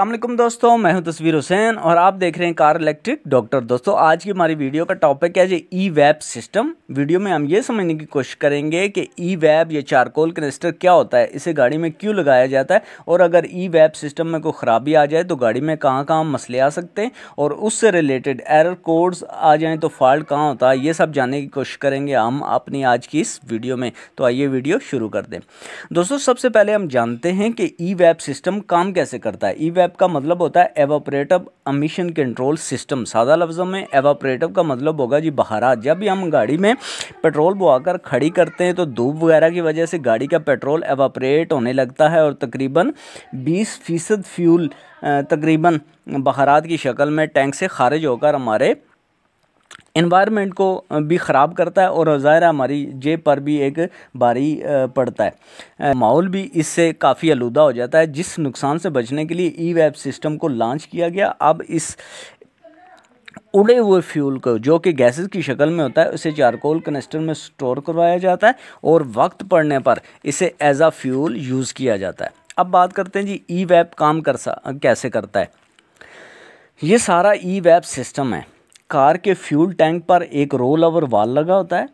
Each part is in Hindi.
अल्लाम दोस्तों मैं हूं तस्वीर हुसैन और आप देख रहे हैं कार इलेक्ट्रिक डॉक्टर दोस्तों आज की हमारी वीडियो का टॉपिक है जी ई वैब सिस्टम वीडियो में हम ये समझने की कोशिश करेंगे कि ई वैब या चारकोल कनेस्टर क्या होता है इसे गाड़ी में क्यों लगाया जाता है और अगर ई वैब सिस्टम में कोई ख़राबी आ जाए तो गाड़ी में कहाँ कहाँ मसले आ सकते हैं और उससे रिलेटेड एरर कोड्स आ जाएँ तो फॉल्ट कहाँ होता है ये सब जानने की कोशिश करेंगे हम अपनी आज की इस वीडियो में तो आइए वीडियो शुरू कर दें दोस्तों सबसे पहले हम जानते हैं कि ई वैब सिस्टम काम कैसे करता है ई एवैप का मतलब होता है एवोपरेटिव अमिशन कंट्रोल सिस्टम सादा लफ्ज़ों में एवोपरेटिव का मतलब होगा जी बहारात जब भी हम गाड़ी में पेट्रोल बुआकर खड़ी करते हैं तो धूप वगैरह की वजह से गाड़ी का पेट्रोल एवोपरेट होने लगता है और तकरीबन बीस फ़ीसद फ्यूल तकरीबन बहारात की शक्ल में टैंक से खारिज होकर हमारे इन्वायरमेंट को भी ख़राब करता है और ज़ाहिर हमारी जेब पर भी एक भारी पड़ता है माहौल भी इससे काफ़ी आलूदा हो जाता है जिस नुकसान से बचने के लिए ई वेब सिस्टम को लॉन्च किया गया अब इस उड़े हुए फ्यूल को जो कि गैसेस की शक्ल में होता है उसे चारकोल कनेस्टर में स्टोर करवाया जाता है और वक्त पड़ने पर इसे एज आ फ्यूल यूज़ किया जाता है अब बात करते हैं जी ई वेब काम कर सा कैसे करता है ये सारा ई वेब सिस्टम है कार के फ्यूल टैंक पर एक रोल ओवर वाल लगा होता है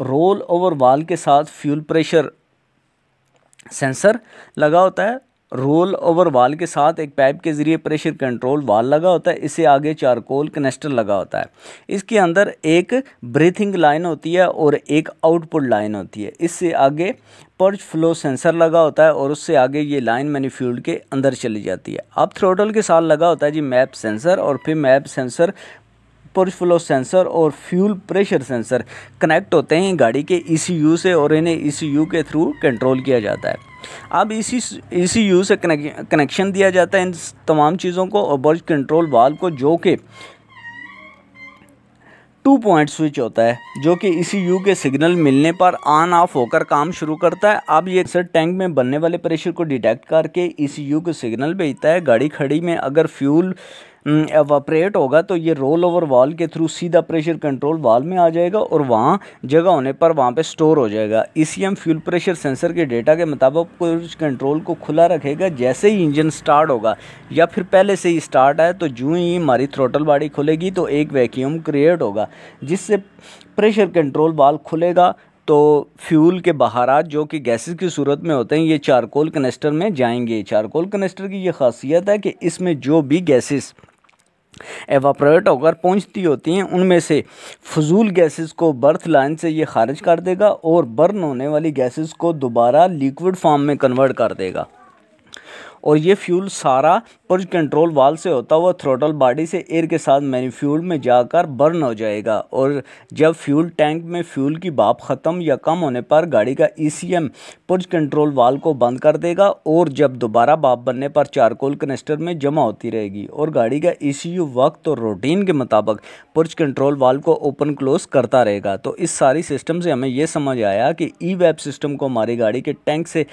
रोल ओवर वाल के साथ फ्यूल प्रेशर सेंसर लगा होता है रोल ओवर वाल के साथ एक पाइप के ज़रिए प्रेशर कंट्रोल वाल लगा होता है इससे आगे चारकोल कनेस्टर लगा होता है इसके अंदर एक ब्रीथिंग लाइन होती है और एक आउटपुट लाइन होती है इससे आगे पर्च फ्लो सेंसर लगा होता है और उससे आगे ये लाइन मैनीफ्यूल्ड के अंदर चली जाती है अब थ्रोटल के साथ लगा होता है जी मैप सेंसर और फिर मैप सेंसर पुरुष फ्लो सेंसर और फ्यूल प्रेशर सेंसर कनेक्ट होते हैं गाड़ी के ई e से और इन्हें ई e के थ्रू कंट्रोल किया जाता है अब इसी e ई से कनेक्शन दिया जाता है इन तमाम चीज़ों को और बर्ज कंट्रोल वाल को जो कि टू पॉइंट स्विच होता है जो कि इसी यू के सिग्नल मिलने पर ऑन ऑफ होकर काम शुरू करता है अब ये सर टैंक में बनने वाले प्रेशर को डिटेक्ट करके इसी यू के सिग्नल भेजता है गाड़ी खड़ी में अगर फ्यूल एवापरेट हम्म, होगा तो ये रोल ओवर वाल के थ्रू सीधा प्रेशर कंट्रोल वाल में आ जाएगा और वहाँ जगह होने पर वहाँ पे स्टोर हो जाएगा ई फ्यूल प्रेशर सेंसर के डेटा के मुताबिक कुछ कंट्रोल को खुला रखेगा जैसे ही इंजन स्टार्ट होगा या फिर पहले से ही स्टार्ट है तो जूँ ही हमारी थ्रोटल बाड़ी खुलेगी तो एक वैक्यूम क्रिएट होगा जिससे प्रेशर कंट्रोल वाल खुलेगा तो फ्यूल के बहारात जो कि गैसेस की सूरत में होते हैं ये चारकोल कनेस्टर में जाएंगे चारकोल कनेस्टर की ये खासियत है कि इसमें जो भी गैसेस एवापोरेट होकर पहुंचती होती हैं उनमें से फजूल गैसेस को बर्थ लाइन से ये खारिज कर देगा और बर्न होने वाली गैसेस को दोबारा लिक्विड फॉर्म में कन्वर्ट कर देगा और ये फ्यूल सारा पुरज कंट्रोल वाल से होता हुआ थ्रोटल बॉडी से एयर के साथ मैनीफ्यूल में जाकर बर्न हो जाएगा और जब फ्यूल टैंक में फ्यूल की बाप ख़त्म या कम होने पर गाड़ी का ई सी एम पुर्ज कंट्रोल वाल को बंद कर देगा और जब दोबारा बाप बनने पर चारकोल कनेस्टर में जमा होती रहेगी और गाड़ी का ई सी यू वक्त और रूटीन के मुताबिक पुर्ज कंट्रोल वाल को ओपन क्लोज करता रहेगा तो इस सारी सिस्टम से हमें यह समझ आया कि ई वेब सिस्टम को हमारी गाड़ी के टैंक से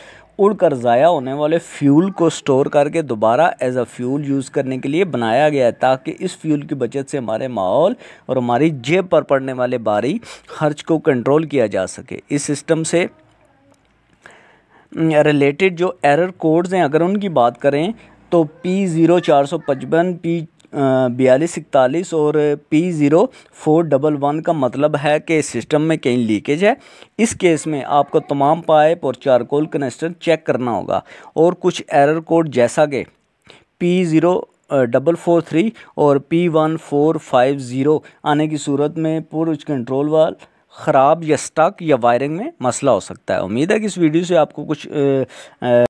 उड़कर ज़ाया होने वाले फ्यूल को स्टोर करके दोबारा एज अ फ्यूल यूज़ करने के लिए बनाया गया है ताकि इस फ्यूल की बचत से हमारे माहौल और हमारी जेब पर पड़ने वाले भारी खर्च को कंट्रोल किया जा सके इस सिस्टम से रिलेटेड जो एरर कोड्स हैं अगर उनकी बात करें तो पी ज़ीरो चार सौ पचपन पी बयालीस इकतालीस और P zero four double one का मतलब है कि सिस्टम में कहीं लीकेज है इस केस में आपको तमाम पाइप और चारकोल कनेस्टर चेक करना होगा और कुछ एरर कोड जैसा कि P zero double four three और P one four five zero आने की सूरत में पुर्ज कंट्रोल वाल ख़राब या स्टक या वायरिंग में मसला हो सकता है उम्मीद है कि इस वीडियो से आपको कुछ आ, uh, आ, uh,